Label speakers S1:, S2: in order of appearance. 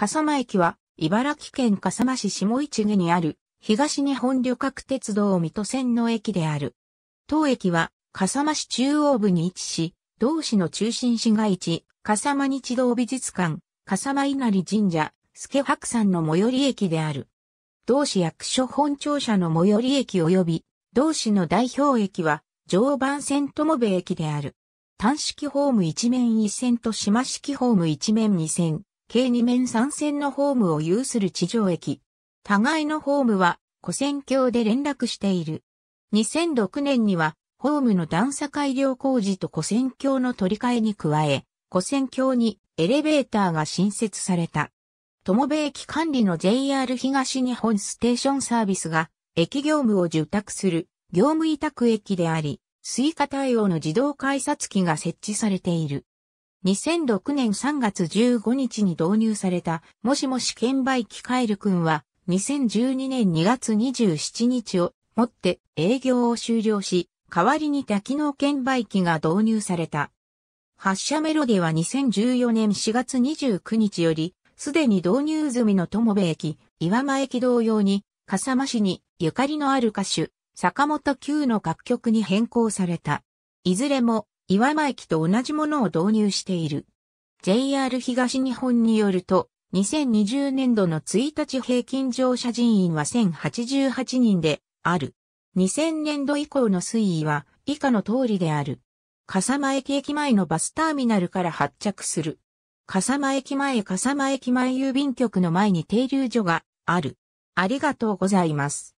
S1: 笠間
S2: 駅は、茨城県笠間市下市毛にある、東日本旅客鉄道水戸線の駅である。当駅は、笠間市中央部に位置し、同市の中心市街地、笠間日道美術館、笠間稲荷神社、助白山の最寄り駅である。同市役所本庁舎の最寄り駅及び、同市の代表駅は、常磐線友部駅である。単式ホーム一面一線と島式ホーム一面二線。計2面3線のホームを有する地上駅。互いのホームは、古線橋で連絡している。2006年には、ホームの段差改良工事と古線橋の取り替えに加え、古線橋にエレベーターが新設された。友部駅管理の JR 東日本ステーションサービスが、駅業務を受託する業務委託駅であり、スイカ対応の自動改札機が設置されている。2006年3月15日に導入された、もしもし券売機カエル君は、2012年2月27日をもって営業を終了し、代わりに多機能券売機が導入された。発車メロディは2014年4月29日より、すでに導入済みの友部駅、岩間駅同様に、笠間市にゆかりのある歌手、坂本九の楽曲に変更された。いずれも岩間駅と同じものを導入している。JR 東日本によると、2020年度の1日平均乗車人員は1088人である。2000年度以降の推移は以下の通りである。笠間駅駅前のバスターミナルから発着する。笠間駅前笠間駅前郵便局の前に停留所がある。ありがとうございます。